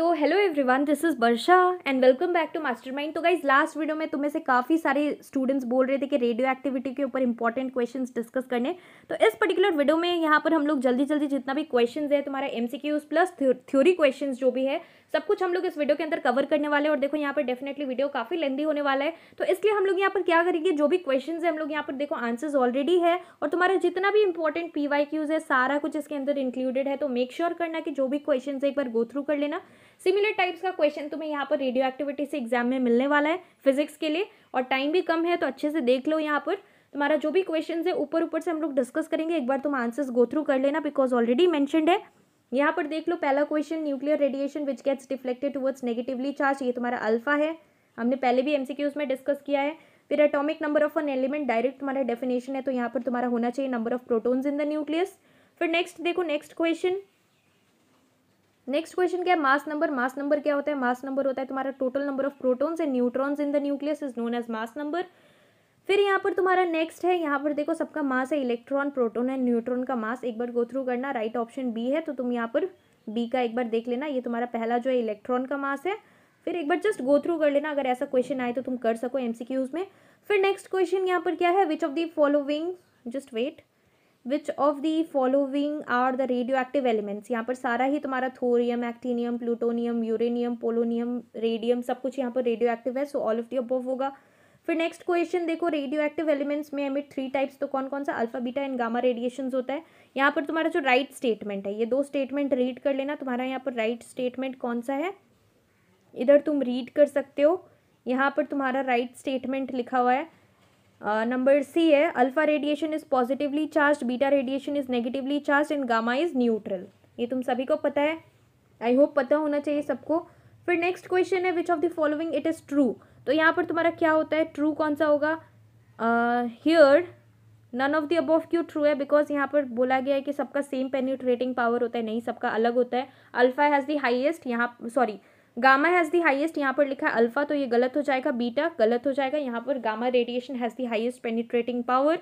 so hello everyone this is Varsha and welcome back to Mastermind तो guys last video में तुम्हें से काफ़ी सारे स्टूडेंट्स बोल रहे थे कि रेडियो एक्टिविटी के ऊपर इंपॉर्टेंट क्वेश्चंस डिस्कस करने तो इस पर्टिकुलर वीडियो में यहाँ पर हम लोग जल्दी जल्दी जितना भी क्वेश्चन है तुम्हारा एम प्लस थ्योरी क्वेश्चन जो भी है सब कुछ हम लोग इस वीडियो के अंदर कवर करने वाले हैं और देखो यहाँ पर डेफिनेटली वीडियो काफ़ी लेंदी होने वाला है तो इसलिए हम लोग यहाँ पर क्या करेंगे जो भी क्वेश्चन है हम लोग यहाँ पर देखो आंसर्स ऑलरेडी है और तुम्हारा जितना भी इंपॉर्टेंट पी है सारा कुछ इसके अंदर इंक्लूडेड है तो मेक श्योर sure करना कि जो भी क्वेश्चन है एक बार गो थ्रू कर लेना सिमिलर टाइप्स का क्वेश्चन तुम्हें यहाँ पर रेडियो एक्टिविटी से एग्जाम में मिलने वाला है फिजिक्स के लिए और टाइम भी कम है तो अच्छे से देख लो यहाँ पर तुम्हारा जो भी क्वेश्चन है ऊपर ऊपर से हम लोग डिस्कस करेंगे एक बार तुम आंसर्स गो थ्रू कर लेना बिकॉज ऑलरेडी मैंशनड है यहाँ पर देख लो पहला question nuclear radiation which gets deflected towards negatively charge ये तुम्हारा अल्फा है हमने पहले भी एमसीक्यूज में डिस्कस किया है फिर atomic number of an element direct तुम्हारा डेफिनेशन है तो यहाँ पर तुम्हारा होना चाहिए number of protons in the nucleus फिर नेक्स्ट देखो नेक्स्ट क्वेश्चन नेक्स्ट क्वेश्चन क्या है मास नंबर मास नंबर क्या होता है मास नंबर होता है तुम्हारा total number of protons and neutrons in the nucleus is known as mass number फिर यहाँ पर तुम्हारा नेक्स्ट है यहाँ पर देखो सबका मास है इलेक्ट्रॉन प्रोटोन एंड न्यूट्रॉन का मास एक बार गो थ्रू करना राइट ऑप्शन बी है तो तुम यहाँ पर बी का एक बार देख लेना ये तुम्हारा पहला जो है इलेक्ट्रॉन का मास है फिर एक बार जस्ट गो थ्रू कर लेना अगर ऐसा क्वेश्चन आए तो तुम कर सको एमसीक्यूज में फिर नेक्स्ट क्वेश्चन यहाँ पर क्या है which of the following just wait which of the following are the radio active elements यहाँ पर सारा ही तुम्हारा thorium actinium plutonium uranium polonium radium सब कुछ यहाँ पर रेडियो एक्टिव है so all of the above होगा फिर नेक्स्ट क्वेश्चन देखो रेडियो एक्टिव एलिमेंट्स में एमिट थ्री टाइप्स तो कौन कौन सा alpha beta and gamma radiation होता है यहाँ पर तुम्हारा जो राइट right स्टेटमेंट है ये दो स्टेटमेंट रीड कर लेना तुम्हारा यहाँ पर राइट right स्टेटमेंट कौन सा है इधर तुम रीड कर सकते हो यहाँ पर तुम्हारा राइट right स्टेटमेंट लिखा हुआ है नंबर सी है alpha radiation is positively charge beta radiation is negatively charge and gamma is neutral ये तुम सभी को पता है आई होप पता होना चाहिए सबको फिर नेक्स्ट क्वेश्चन है which of the following it is true तो यहाँ पर तुम्हारा क्या होता है ट्रू कौन सा होगा here none of the above क्यू ट्रू है बिकॉज यहाँ पर बोला गया है कि सबका सेम पेन्यूट्रेटिंग पावर होता है नहीं सबका अलग होता है अल्फा हैज़ दी हाइएस्ट यहाँ sorry gamma has the highest यहाँ पर लिखा है अल्फा तो ये गलत हो जाएगा बीटा गलत हो जाएगा यहाँ पर gamma radiation has the highest penetrating power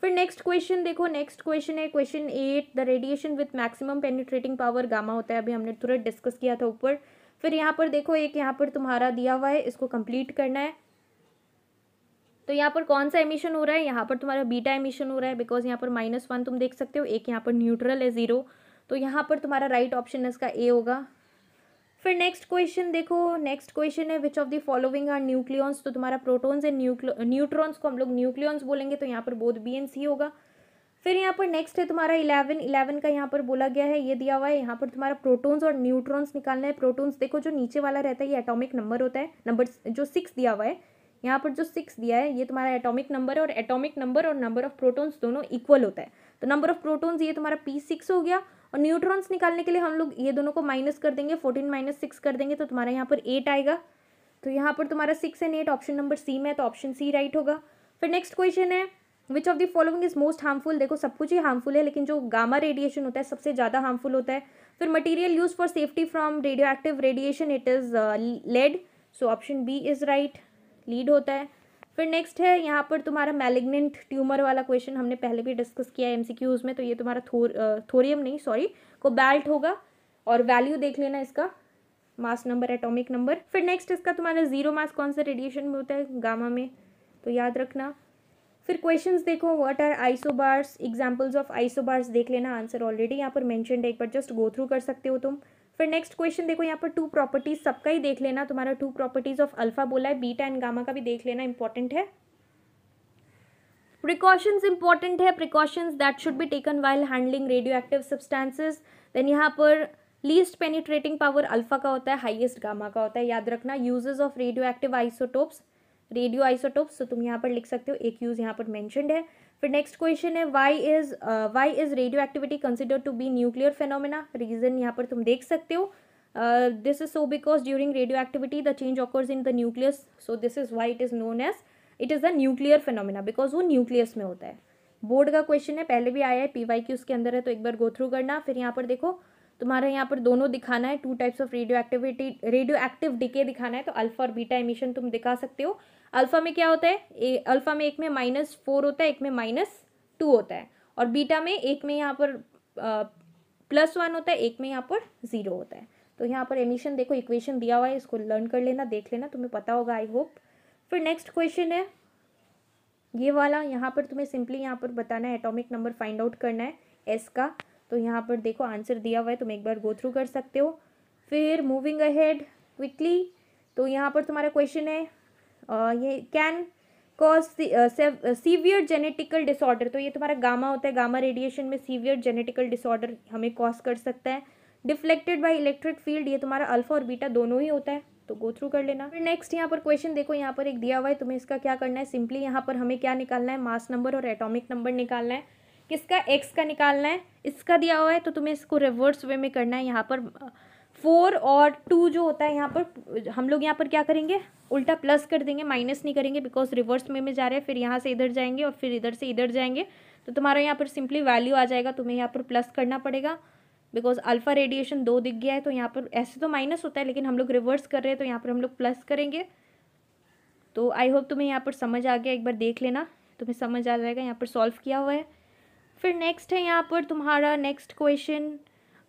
फिर नेक्स्ट क्वेश्चन देखो नेक्स्ट क्वेश्चन है question at the radiation with maximum penetrating power gamma होता है अभी हमने तुरंत डिस्कस किया था ऊपर फिर यहाँ पर देखो एक यहाँ पर तुम्हारा दिया हुआ है इसको कंप्लीट करना है तो यहाँ पर कौन सा एमिशन हो रहा है यहाँ पर तुम्हारा बीटा एमिशन हो रहा है बिकॉज यहाँ पर माइनस वन तुम देख सकते हो एक यहाँ पर न्यूट्रल है ज़ीरो तो यहाँ पर तुम्हारा राइट ऑप्शन इसका ए होगा फिर नेक्स्ट क्वेश्चन देखो नेक्स्ट क्वेश्चन है which of the following are nucleons तो तुम्हारा प्रोटॉन्स एंड न्यूट्रॉन्स को हम लोग न्यूक्लियंस बोलेंगे तो यहाँ पर बोध बी एंड सी होगा फिर यहाँ पर नेक्स्ट है तुम्हारा इलेवन इलेवन का यहाँ पर बोला गया है ये दिया हुआ है यहाँ पर तुम्हारा प्रोटोन्स और न्यूट्रॉन्स निकालना है प्रोटोन्स देखो जो नीचे वाला रहता है ये एटोमिक नंबर होता है नंबर जो सिक्स दिया हुआ है यहाँ पर जो सिक्स दिया है ये तुम्हारा एटॉमिक नंबर है और एटॉमिक नंबर और नंबर ऑफ प्रोटॉन्स दोनों इक्वल होता है तो नंबर ऑफ प्रोटॉन्स ये तुम्हारा पी सिक्स हो गया और न्यूट्रॉन्स निकालने के लिए हम लोग ये दोनों को माइनस कर देंगे फोर्टीन माइनस सिक्स कर देंगे तो तुम्हारा यहाँ पर एट आएगा तो यहाँ पर तुम्हारा six and eight option number C में है तो ऑप्शन सी राइट होगा फिर नेक्स्ट क्वेश्चन है which of the following is most harmful देखो सब कुछ ही हार्मफुल है लेकिन जो गामा रेडिएशन होता है सबसे ज़्यादा हार्मफुल होता है फिर material use for safety from radio active radiation it is lead so option B is right lead होता है फिर नेक्स्ट है यहाँ पर तुम्हारा मैलिग्नेंट ट्यूमर वाला क्वेश्चन हमने पहले भी डिस्कस किया है एमसीक्यूज में तो ये तुम्हारा थोर थोरियम नहीं सॉरी कोबाल्ट होगा और वैल्यू देख लेना इसका मास नंबर एटॉमिक नंबर फिर नेक्स्ट इसका तुम्हारा जीरो मास कौन सा रेडिएशन में होता है गामा में तो याद रखना फिर क्वेश्चंस देखो what are isobars examples of isobars देख लेना आंसर ऑलरेडी यहाँ पर मैंशनड एक बार जस्ट गो थ्रू कर सकते हो तुम फिर नेक्स्ट क्वेश्चन देखो यहाँ पर टू प्रॉपर्टीज सबका ही देख लेना तुम्हारा टू प्रॉपर्टीज ऑफ अल्फा बोला है बीटा एंड गामा का भी देख लेना इंपॉर्टेंट है प्रिकॉशंस इंपॉर्टेंट है precautions that should be taken while handling radio active substances then यहाँ पर लीस्ट पेनिट्रेटिंग पावर अल्फा का होता है हाइएस्ट गामा का होता है याद रखना uses of radio active isotopes radio isotopes तो तुम यहाँ पर लिख सकते हो एक यूज़ यहाँ पर मैंशनड है फिर नेक्स्ट क्वेश्चन है why is why is radio activity consider to be nuclear phenomena reason यहाँ पर तुम देख सकते हो this is so because during radio activity the change occurs in the nucleus so this is why it is known as it is the nuclear phenomena because वो nucleus में होता है बोर्ड का क्वेश्चन है पहले भी आया है पी वाई की उसके अंदर है तो एक बार गो थ्रू करना फिर यहाँ पर देखो तुम्हारे यहाँ पर दोनों दिखाना है two types of radio activity radio active decay दिखाना है तो अल्फा और बीटा एमिशन तुम दिखा सकते हो अल्फा में क्या होता है ए, अल्फा में एक में माइनस फोर होता है एक में माइनस टू होता है और बीटा में एक में यहाँ पर प्लस वन होता है एक में यहाँ पर ज़ीरो होता है तो यहाँ पर एमिशन देखो इक्वेशन दिया हुआ है इसको लर्न कर लेना देख लेना तुम्हें पता होगा आई होप फिर नेक्स्ट क्वेश्चन है ये वाला यहाँ पर तुम्हें सिंपली यहाँ पर बताना है एटॉमिक नंबर फाइंड आउट करना है एस का तो यहाँ पर देखो आंसर दिया हुआ है तुम एक बार गो थ्रू कर सकते हो फिर मूविंग अहेड क्विकली तो यहाँ पर तुम्हारा क्वेश्चन है ये can cause severe genetical disorder तो ये तुम्हारा गामा होता है गामा रेडिएशन में सीवियर जेनेटिकल डिसऑर्डर हमें कॉज कर सकता है डिफ्लेक्टेड बाई इलेक्ट्रिक फील्ड ये तुम्हारा अल्फा और बीटा दोनों ही होता है तो गो थ्रू कर लेना फिर नेक्स्ट यहाँ पर क्वेश्चन देखो यहाँ पर एक दिया हुआ है तुम्हें इसका क्या करना है सिंपली यहाँ पर हमें क्या निकालना है मास नंबर और एटॉमिक नंबर निकालना है किसका एक्स का निकालना है इसका दिया हुआ है तो तुम्हें इसको रिवर्स वे में करना है यहाँ पर फोर और टू जो होता है यहाँ पर हम लोग यहाँ पर क्या करेंगे उल्टा प्लस कर देंगे माइनस नहीं करेंगे बिकॉज रिवर्स में में जा रहा है फिर यहाँ से इधर जाएंगे और फिर इधर से इधर जाएंगे तो तुम्हारा यहाँ पर सिंपली वैल्यू आ जाएगा तुम्हें यहाँ पर प्लस करना पड़ेगा बिकॉज अल्फ़ा रेडिएशन दो दिख गया है तो यहाँ पर ऐसे तो माइनस होता है लेकिन हम लोग रिवर्स कर रहे हैं तो यहाँ पर हम लोग प्लस करेंगे तो आई होप तुम्हें यहाँ पर समझ आ गया एक बार देख लेना तुम्हें समझ आ जाएगा यहाँ पर सॉल्व किया हुआ है फिर नेक्स्ट है यहाँ पर तुम्हारा next question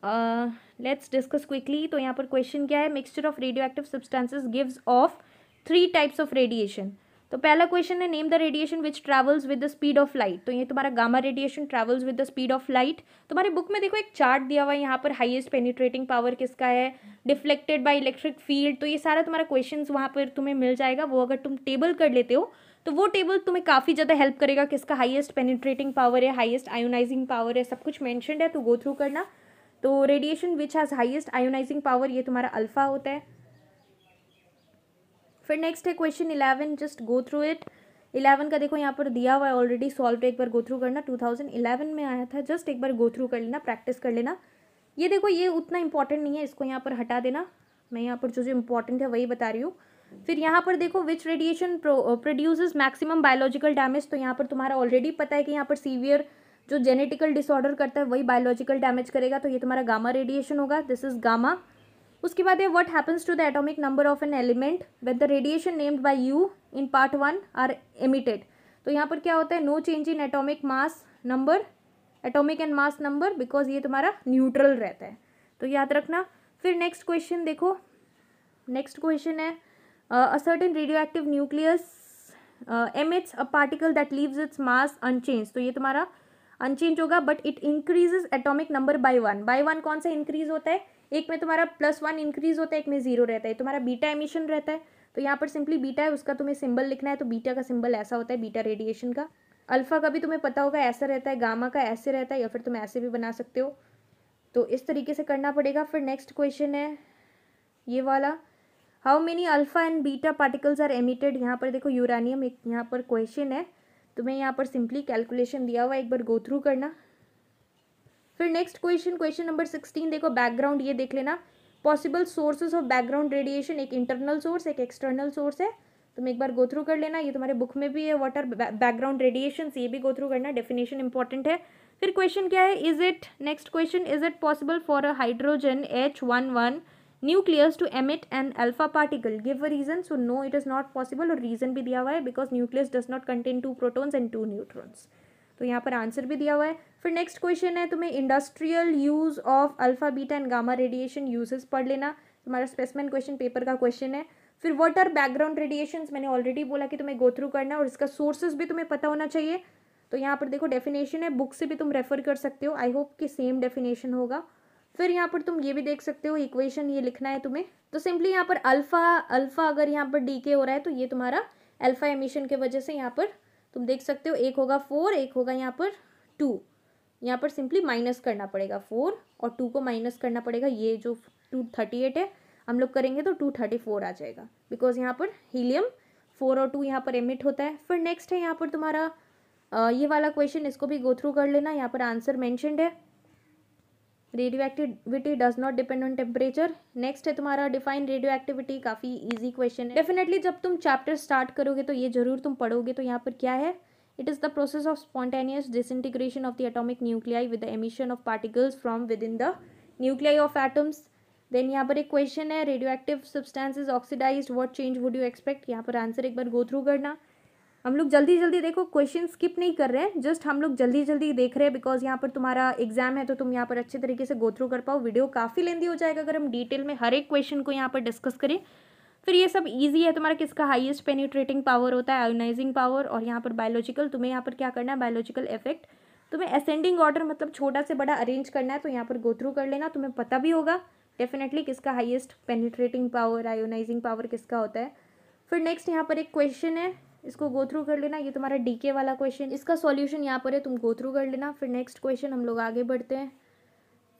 let's discuss quickly तो यहाँ पर क्वेश्चन क्या है mixture of radio active substances gives off three types of radiation तो पहला क्वेश्चन है name the radiation which travels with the speed of light तो ये तुम्हारा gamma radiation travels with the speed of light तुम्हारे book में देखो एक चार्ट दिया हुआ है यहाँ पर हाईएस्ट पेनिट्रेटिंग पावर किसका है डिफ्लेक्टेड बाय इलेक्ट्रिक फील्ड तो ये सारा तुम्हारा क्वेश्चन वहाँ पर तुम्हें मिल जाएगा वो अगर तुम टेबल कर लेते हो तो वो टेबल तुम्हें काफ़ी ज़्यादा हेल्प करेगा किसका हाइएस्ट पेनिट्रेटिंग पावर है हाइएस्ट आयोनाइजिंग पावर है सब कुछ मैंशनड है तो गो थ्रू करना तो radiation which has highest ionizing power ये तुम्हारा अल्फ़ा होता है फिर नेक्स्ट है question eleven just go through it eleven का देखो यहाँ पर दिया हुआ है ऑलरेडी सॉल्व तो एक बार गो थ्रू करना टू थाउजेंड इलेवन में आया था जस्ट एक बार गो थ्रू कर लेना प्रैक्टिस कर लेना ये देखो ये उतना इंपॉर्टेंट नहीं है इसको यहाँ पर हटा देना मैं यहाँ पर जो जो इंपॉर्टेंट है वही बता रही हूँ फिर यहाँ पर देखो which radiation produce maximum biological damage तो यहाँ पर तुम्हारा ऑलरेडी पता है कि यहाँ पर सीवियर जो जेनेटिकल डिसऑर्डर करता है वही बायोलॉजिकल डैमेज करेगा तो ये तुम्हारा गामा रेडिएशन होगा दिस इज गामा उसके बाद ये what happens to the atomic number of an element when the radiation named by you in part one are emitted तो यहाँ पर क्या होता है no change in atomic mass number atomic and mass number because ये तुम्हारा neutral रहता है तो याद रखना फिर नेक्स्ट क्वेश्चन देखो नेक्स्ट क्वेश्चन है a certain radio active nucleus emits a particle that leaves its mass unchanged तो ये तुम्हारा अनचेंज होगा but it increases atomic number by one by one कौन सा इंक्रीज होता है एक में तुम्हारा प्लस वन इंक्रीज होता है एक में जीरो रहता है तुम्हारा बीटा एमिशन रहता है तो यहाँ पर सिंपली बीटा है उसका तुम्हें सिंबल लिखना है तो बीटा का सिंबल ऐसा होता है बीटा रेडिएशन का अल्फा का भी तुम्हें पता होगा ऐसा रहता है गामा का ऐसे रहता है या फिर तुम ऐसे भी बना सकते हो तो इस तरीके से करना पड़ेगा फिर नेक्स्ट क्वेश्चन है ये वाला how many alpha and beta particles are emitted यहाँ पर देखो यूरानियम एक यहाँ पर क्वेश्चन है तो मैं यहाँ पर सिंपली कैलकुलेशन दिया हुआ एक बार गो थ्रू करना फिर next question question number sixteen देखो बैकग्राउंड ये देख लेना possible sources of background radiation एक इंटरनल सोर्स एक एक्सटर्नल सोर्स है मैं एक बार गो थ्रू कर लेना ये तुम्हारे बुक में भी है वॉट आर बैकग्राउंड रेडिएशन ये भी गो थ्रू करना डेफिनेशन इंपॉर्टेंट है फिर क्वेश्चन क्या है is it next question is it possible for a hydrogen H one one nucleus to emit an alpha particle give a reason so no it is not possible और reason भी दिया हुआ है because nucleus does not contain two protons and two neutrons तो यहाँ पर answer भी दिया हुआ है फिर नेक्स्ट क्वेश्चन है तुम्हें industrial use of alpha beta and gamma radiation uses पढ़ लेना तुम्हारा स्पेसमैन क्वेश्चन पेपर का क्वेश्चन है फिर वट आर बैकग्राउंड रेडिएशन मैंने ऑलरेडी बोला कि तुम्हें गो थ्रू करना है और इसका सोर्सेज भी तुम्हें पता होना चाहिए तो यहाँ पर देखो डेफिनेशन है बुक से भी तुम रेफर कर सकते हो आई होप कि सेम डेफिनेशन होगा फिर यहाँ पर तुम ये भी देख सकते हो इक्वेशन ये लिखना है तुम्हें तो सिंपली यहाँ पर अल्फ़ा अल्फ़ा अगर यहाँ पर डी के हो रहा है तो ये तुम्हारा अल्फ़ा एमिशन के वजह से यहाँ पर तुम देख सकते हो एक होगा फोर एक होगा यहाँ पर टू यहाँ पर सिंपली माइनस करना पड़ेगा फोर और टू को माइनस करना पड़ेगा ये जो टू थर्टी एट है हम लोग करेंगे तो टू थर्टी फोर आ जाएगा बिकॉज यहाँ पर हीलियम फोर और टू यहाँ पर एमिट होता है फिर नेक्स्ट है यहाँ पर तुम्हारा ये वाला क्वेश्चन इसको भी गो थ्रू कर लेना यहाँ पर आंसर मैंशनड है radio activity does not depend on temperature next है तुम्हारा डिफाइन रेडियो एक्टिविटी काफ़ी ईजी क्वेश्चन है डेफिनेटली जब तुम चैप्टर स्टार्ट करोगे तो ये जरूर तुम पढ़ोगे तो यहाँ पर क्या है is the process of spontaneous spontaneous disintegration of the atomic nuclei with emission of particles from within the nuclei of atoms then यहाँ पर एक क्वेश्चन है radioactive is oxidise what change would you expect यहाँ पर answer एक बार go through करना हम लोग जल्दी जल्दी देखो क्वेश्चन स्किप नहीं कर रहे हैं जस्ट हम लोग जल्दी जल्दी देख रहे हैं बिकॉज यहाँ पर तुम्हारा एग्जाम है तो तुम यहाँ पर अच्छे तरीके से गो थ्रू कर पाओ वीडियो काफ़ी लेंदी हो जाएगा अगर हम डिटेल में हर एक क्वेश्चन को यहाँ पर डिस्कस करें फिर ये सब ईजी है तुम्हारा किसका हाइएस्ट पेनीट्रेटिंग पावर होता है आयोनाइजिंग पावर और यहाँ पर बायोलॉजिकल तुम्हें यहाँ पर क्या करना है बायोलॉजिकल इफेक्ट तुम्हें असेंडिंग ऑर्डर मतलब छोटा से बड़ा अरेंज करना है तो यहाँ पर गो थ्रू कर लेना तुम्हें पता भी होगा डेफिनेटली किसका highest penetrating power ionizing power किसका होता है फिर नेक्स्ट यहाँ पर एक क्वेश्चन है इसको गो थ्रू कर लेना ये तुम्हारा डी के वाला क्वेश्चन इसका सॉल्यूशन यहाँ पर है तुम गो थ्रू कर लेना फिर नेक्स्ट क्वेश्चन हम लोग आगे बढ़ते हैं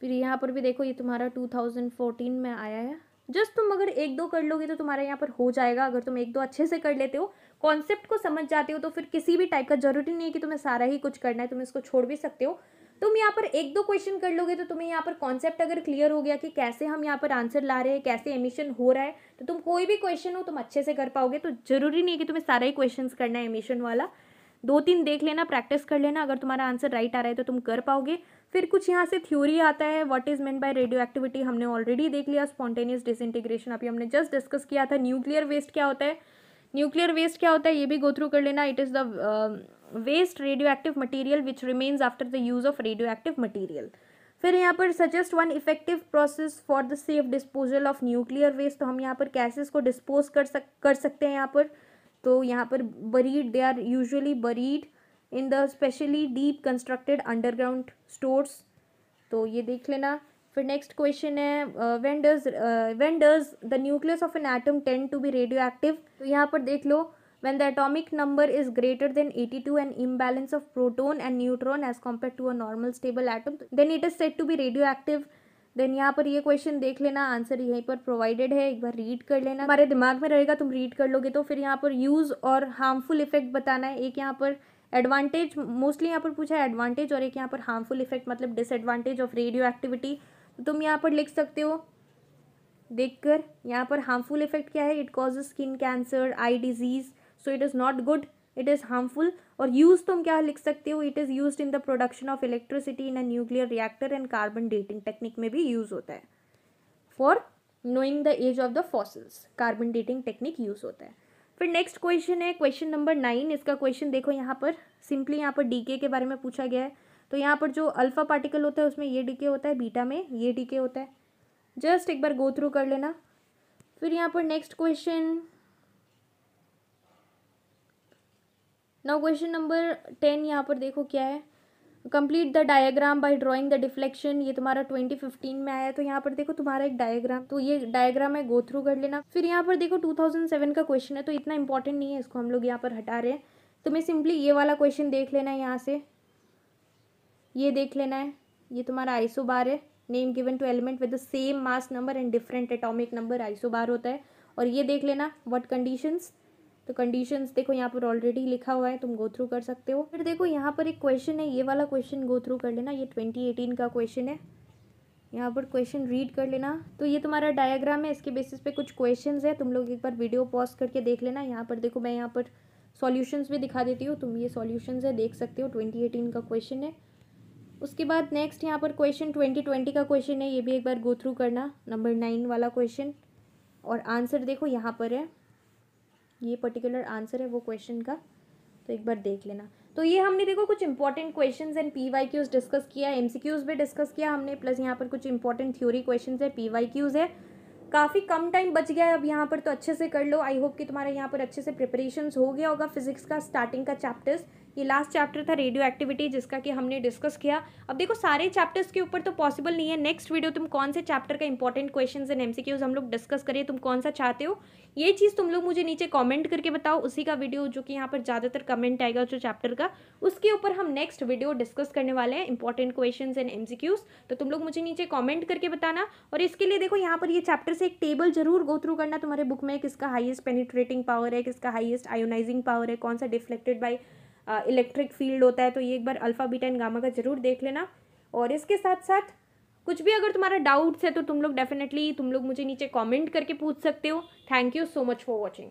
फिर यहाँ पर भी देखो ये तुम्हारा टू थाउजेंड फोर्टीन में आया है जस्ट तुम अगर एक दो कर लोगे तो तुम्हारा यहाँ पर हो जाएगा अगर तुम एक दो अच्छे से कर लेते हो कॉन्सेप्ट को समझ जाते हो तो फिर किसी भी टाइप का जरूरी नहीं है कि तुम्हें सारा ही कुछ करना है तुम इसको छोड़ भी सकते हो तुम यहाँ पर एक दो क्वेश्चन कर लोगे तो तुम्हें यहाँ पर कॉन्सेप्ट अगर क्लियर हो गया कि कैसे हम यहाँ पर आंसर ला रहे हैं कैसे एमिशन हो रहा है तो तुम कोई भी क्वेश्चन हो तुम अच्छे से कर पाओगे तो जरूरी नहीं है कि तुम्हें सारा ही क्वेश्चन करना है एमिशन वाला दो तीन देख लेना प्रैक्टिस कर लेना अगर तुम्हारा आंसर राइट आ रहा है तो तुम कर पाओगे फिर कुछ यहाँ से थ्योरी आता है what is meant by radio activity हमने ऑलरेडी देख लिया स्पॉन्टेनियस डिसइंटीग्रेशन अभी हमने जस्ट डिस्कस किया था न्यूक्लियर वेस्ट क्या होता है न्यूक्लियर वेस्ट क्या होता है ये भी गो थ्रू कर लेना it is the waste radioactive material which remains after the use of radio radioactive material फिर यहाँ पर suggest one effective process for the safe disposal of nuclear waste तो हम यहाँ पर कैसे इसको डिस्पोज कर सक कर सकते हैं यहाँ पर तो यहाँ पर buried they are usually buried in the specially deep constructed underground stores तो ये देख लेना फिर नेक्स्ट क्वेश्चन है when does when does the nucleus of an atom tend to be radioactive तो यहाँ पर देख लो When the atomic number is greater than 82 imbalance imbalance of proton and neutron as compared to a normal stable atom then it is said to be radioactive then यहाँ पर ये question देख लेना आंसर यहीं पर प्रोवाइडेड है एक बार read कर लेना हमारे दिमाग में रहेगा तुम रीड कर लोगे तो फिर यहाँ पर यूज़ और हार्मफुल इफेक्ट बताना है एक यहाँ पर एडवांटेज मोस्टली यहाँ पर पूछा है एडवांटेज और एक यहाँ पर हार्मफुल इफेक्ट मतलब डिसएडवांटेज ऑफ रेडियो एक्टिविटी तो तुम यहाँ पर लिख सकते हो देखकर यहाँ पर हार्मफुल इफेक्ट क्या है it cause skin cancer eye disease so it is not good it is harmful और यूज़ तुम क्या लिख सकते हो it is use in the production of electricity in a nuclear reactor and carbon dating technique में भी use होता है for knowing the age of the fossils carbon dating technique use होता है फिर नेक्स्ट क्वेश्चन है क्वेश्चन नंबर नाइन इसका question देखो यहाँ पर सिंपली यहाँ पर डीके के बारे में पूछा गया है तो यहाँ पर जो अल्फ़ा पार्टिकल होता है उसमें ये डीके होता है बीटा में ये डीके होता है जस्ट एक बार गो थ्रू कर लेना फिर यहाँ पर next question now question number ten यहाँ पर देखो क्या है complete the diagram by drawing the deflection ये तुम्हारा ट्वेंटी फिफ्टीन में आया तो यहाँ पर देखो तुम्हारा एक डायग्राम तो ये डायग्राम है गो थ्रू कर लेना फिर यहाँ पर देखो टू थाउजेंड सेवन का क्वेश्चन है तो इतना इंपॉर्टेंट नहीं है इसको हम लोग यहाँ पर हटा रहे हैं तुम्हें सिंपली ये वाला क्वेश्चन देख लेना है यहाँ से ये देख लेना है ये तुम्हारा आइसो बार है name given to element with the same mass number and different atomic number isobar होता है और ये देख लेना वट कंडीशंस तो कंडीशंस देखो यहाँ पर ऑलरेडी लिखा हुआ है तुम गो थ्रू कर सकते हो फिर देखो यहाँ पर एक क्वेश्चन है ये वाला क्वेश्चन गो थ्रू कर लेना ये ट्वेंटी एटीन का क्वेश्चन है यहाँ पर क्वेश्चन रीड कर लेना तो ये तुम्हारा डायग्राम है इसके बेसिस पे कुछ क्वेश्चन है तुम लोग एक बार वीडियो पॉज करके देख लेना यहाँ पर देखो मैं यहाँ पर सॉल्यूशंस भी दिखा देती हूँ तुम ये सॉल्यूशंस है देख सकते हो ट्वेंटी एटीन का क्वेश्चन है उसके बाद नेक्स्ट यहाँ पर क्वेश्चन ट्वेंटी ट्वेंटी का क्वेश्चन है ये भी एक बार गो थ्रू करना नंबर नाइन वाला क्वेश्चन और आंसर देखो यहाँ पर है ये पर्टिकुलर आंसर है वो क्वेश्चन का तो एक बार देख लेना तो ये हमने देखो कुछ important question and P Y Qs discuss किया एम सी क्यूज भी डिस्कस किया हमने प्लस यहाँ पर कुछ इंपॉर्टेंट थ्योरी क्वेश्चन है पी वाई क्यूज है काफ़ी कम टाइम बच गया है अब यहाँ पर तो अच्छे से कर लो आई होप कि तुम्हारे यहाँ पर अच्छे से प्रिपरेशन हो गया होगा फिजिक्स का स्टार्टिंग का चैप्टर्स ये लास्ट चैप्टर था रेडियो एक्टिविटी जिसका कि हमने डिस्कस किया अब देखो सारे चैप्टर्स के ऊपर तो पॉसिबल नहीं है नेक्स्ट वीडियो तुम कौन से चैप्टर का इंपॉर्टेंट क्वेश्चन एंड एमसीक्यूज हम लोग डिस्कस करिए तुम कौन सा चाहते हो ये चीज़ तुम लोग मुझे नीचे कॉमेंट करके बताओ उसी का वीडियो जो कि यहाँ पर ज़्यादातर कमेंट आएगा जो चैप्टर का उसके ऊपर हम नेक्स्ट वीडियो डिस्कस करने वाले हैं इंपॉर्टेंट क्वेश्चन एंड एमसीक्यूज तो तुम लोग मुझे नीचे कॉमेंट करके बताना और इसके लिए देखो यहाँ पर ये चैप्टर से एक टेबल जरूर गो थ्रू करना तुम्हारे बुक में किसका हाइएस्ट पेनिट्रेटिंग पावर है किसका हाइएस्ट आयोनाइजिंग पावर है कौन सा डिफ्लेक्टेड बाई इलेक्ट्रिक फील्ड होता है तो ये एक बार अल्फ़ा बीटा एंड गामा का ज़रूर देख लेना और इसके साथ साथ कुछ भी अगर तुम्हारा डाउट्स है तो तुम लोग डेफिनेटली तुम लोग मुझे नीचे कमेंट करके पूछ सकते हो thank you so much for watching